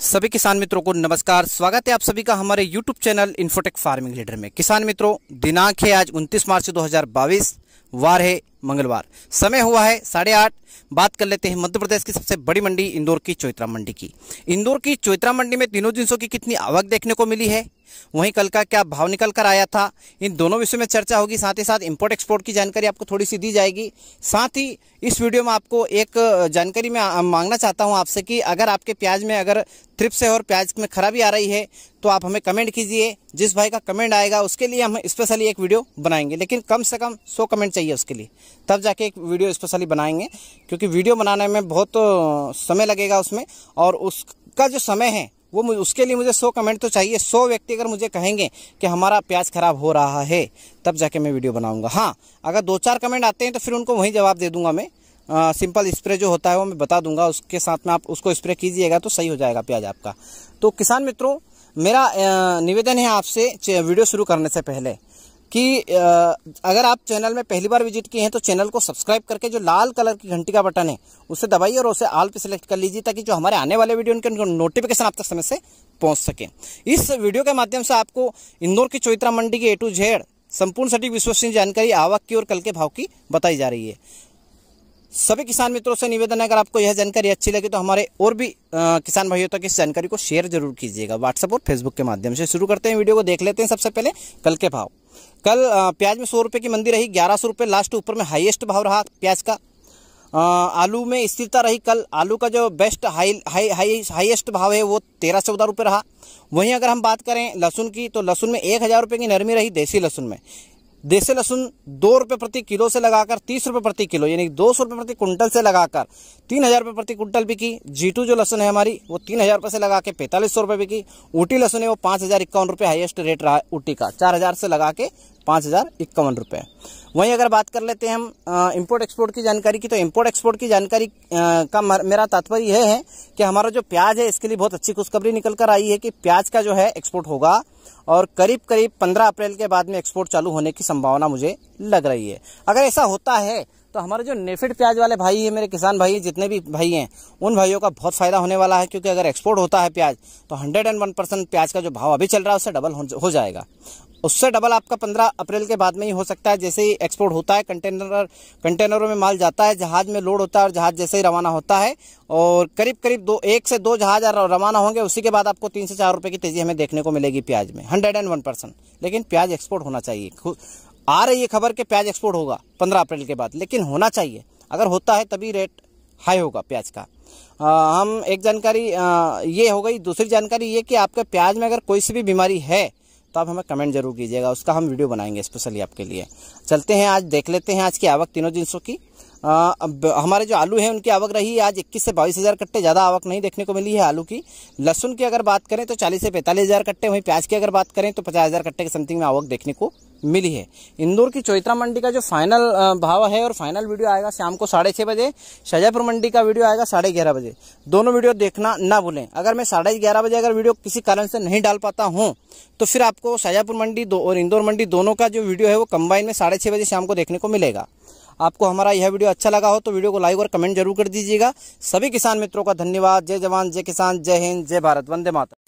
सभी किसान मित्रों को नमस्कार स्वागत है आप सभी का हमारे YouTube channel Infotech farming leader में किसान मित्रों दिनांक है आज 29 मार्च 2022 वार है मंगलवार समय हुआ है साढ़े आठ बात कर लेते हैं मध्य प्रदेश की सबसे बड़ी मंडी इंदौर की चौत्रा मंडी की इंदौर की चौत्रा मंडी में तीनों जिनसों की कितनी आवक देखने को मिली है वहीं कल का क्या भाव निकल कर आया था इन दोनों विषयों में चर्चा होगी साथ ही साथ इंपोर्ट एक्सपोर्ट की जानकारी आपको थोड़ी सी दी जाएगी साथ ही इस वीडियो में आपको एक जानकारी मैं मांगना चाहता हूं आपसे कि अगर आपके प्याज में अगर थ्रिप्स है और प्याज में खराबी आ रही है तो आप हमें कमेंट कीजिए जिस भाई का कमेंट आएगा उसके लिए हम स्पेशली एक वीडियो बनाएंगे लेकिन कम से कम सौ कमेंट चाहिए उसके लिए तब जाके एक वीडियो स्पेशली बनाएंगे क्योंकि वीडियो बनाने में बहुत तो समय लगेगा उसमें और उसका जो समय है वो मुझे उसके लिए मुझे सौ कमेंट तो चाहिए सौ व्यक्ति अगर मुझे कहेंगे कि हमारा प्याज खराब हो रहा है तब जाके मैं वीडियो बनाऊंगा हाँ अगर दो चार कमेंट आते हैं तो फिर उनको वहीं जवाब दे दूंगा मैं आ, सिंपल स्प्रे जो होता है वो मैं बता दूंगा उसके साथ में आप उसको स्प्रे कीजिएगा तो सही हो जाएगा प्याज आपका तो किसान मित्रों मेरा निवेदन है आपसे वीडियो शुरू करने से पहले कि अगर आप चैनल में पहली बार विजिट किए हैं तो चैनल को सब्सक्राइब करके जो लाल कलर की घंटी का बटन है उसे दबाइए और उसे आल पे सिलेक्ट कर लीजिए ताकि जो हमारे आने वाले वीडियो उनके नोटिफिकेशन आप तक समय से पहुंच सके इस वीडियो के माध्यम से आपको इंदौर की चौitra मंडी की ए टू जेड संपूर्ण सटीक विश्वसनीय जानकारी आवक की और कल के भाव की बताई जा रही है सभी किसान मित्रों से निवेदन है अगर आपको यह जानकारी अच्छी लगे तो हमारे और भी आ, किसान भाइयों तक इस जानकारी को शेयर जरूर कीजिएगा व्हाट्सएप और फेसबुक के माध्यम से शुरू करते हैं वीडियो को देख लेते हैं सबसे पहले कल के भाव कल प्याज में सौ रुपये की मंदी रही ग्यारह सौ रुपये लास्ट ऊपर में हाईएस्ट भाव रहा प्याज का आलू में स्थिरता रही कल आलू का जो best high high high highest भाव है वो तेरह चौदह रुपये रहा वहीं अगर हम बात करें लहसुन की तो लहसुन में एक हज़ार रुपये की नरमी रही देसी लहसुन में देसी लहसुन दो रुपये प्रति किलो से लगाकर तीस रुपये प्रति किलो यानी दो सौ रुपये प्रति कुंटल से लगाकर तीन हज़ार रुपये प्रति कुंटल बिकी जीटू जो लहसुन है हमारी वो तीन हज़ार रुपये से लगा के पैंतालीस सौ रुपये बिकी ऊटी लहसुन है वो पाँच हज़ार इक्यावन रुपये हाइएस्ट रेट रहा ऊटी का चार हज़ार से लगा के पाँच हज़ार इक्यावन रुपये वहीं अगर बात कर लेते हैं हम इंपोर्ट एक्सपोर्ट की जानकारी की तो इंपोर्ट एक्सपोर्ट की जानकारी का मेरा तात्पर्य यह है कि हमारा जो प्याज है इसके लिए बहुत अच्छी खुशखबरी निकल कर आई है कि प्याज का जो है एक्सपोर्ट होगा और करीब करीब पंद्रह अप्रैल के बाद में एक्सपोर्ट चालू होने की संभावना मुझे लग रही है अगर ऐसा होता है तो हमारे जो नेफिड प्याज वाले भाई हैं मेरे किसान भाई जितने भी भाई हैं उन भाइयों का बहुत फायदा होने वाला है क्योंकि अगर एक्सपोर्ट होता है प्याज तो हंड्रेड एंड वन परसेंट प्याज का जो भाव अभी चल रहा है उससे डबल हो जाएगा उससे डबल आपका पंद्रह अप्रैल के बाद में ही हो सकता है जैसे ही एक्सपोर्ट होता है कंटेनर कंटेनरों में माल जाता है जहाज में लोड होता है और जहाज जैसे ही रवाना होता है और करीब करीब दो एक से दो जहाज रवाना होंगे उसी के बाद आपको तीन से चार रुपये की तेज़ी हमें देखने को मिलेगी प्याज में हंड्रेड एंड वन परसेंट लेकिन प्याज एक्सपोर्ट होना चाहिए आ रही है खबर कि प्याज एक्सपोर्ट होगा पंद्रह अप्रैल के बाद लेकिन होना चाहिए अगर होता है तभी रेट हाई होगा प्याज का आ, हम एक जानकारी आ, ये हो गई दूसरी जानकारी ये कि आपके प्याज में अगर कोई सी भी बीमारी है तो आप हमें कमेंट जरूर कीजिएगा उसका हम वीडियो बनाएंगे स्पेशली आपके लिए चलते हैं आज देख लेते हैं आज की आवक तीनों जिनसों की आ, अब हमारे जो आलू हैं उनकी आवक रही है आज इक्कीस से बाईस हज़ार कट्टे ज़्यादा आवक नहीं देखने को मिली है आलू की लहसुन की अगर बात करें तो चालीस से पैंतालीस हज़ार कट्टे वहीं प्याज की अगर बात करें तो पचास हज़ार कट्टे के समथिंग में आवक देखने को मिली है इंदौर की चौत्रा मंडी का जो फाइनल भाव है और फाइनल वीडियो आएगा शाम को साढ़े छः बजे शाजापुर मंडी का वीडियो आएगा साढ़े ग्यारह बजे दोनों वीडियो देखना ना भूलें अगर मैं साढ़े ग्यारह बजे अगर वीडियो किसी कारण से नहीं डाल पाता हूँ तो फिर आपको शाजापुर मंडी दो और इंदौर मंडी दोनों का जो वीडियो है वो कम्बाइन में साढ़े बजे शाम को देखने को मिलेगा आपको हमारा यह वीडियो अच्छा लगा हो तो वीडियो को लाइक और कमेंट जरूर कर दीजिएगा सभी किसान मित्रों का धन्यवाद जय जवान जय किसान जय हिंद जय भारत वंदे माता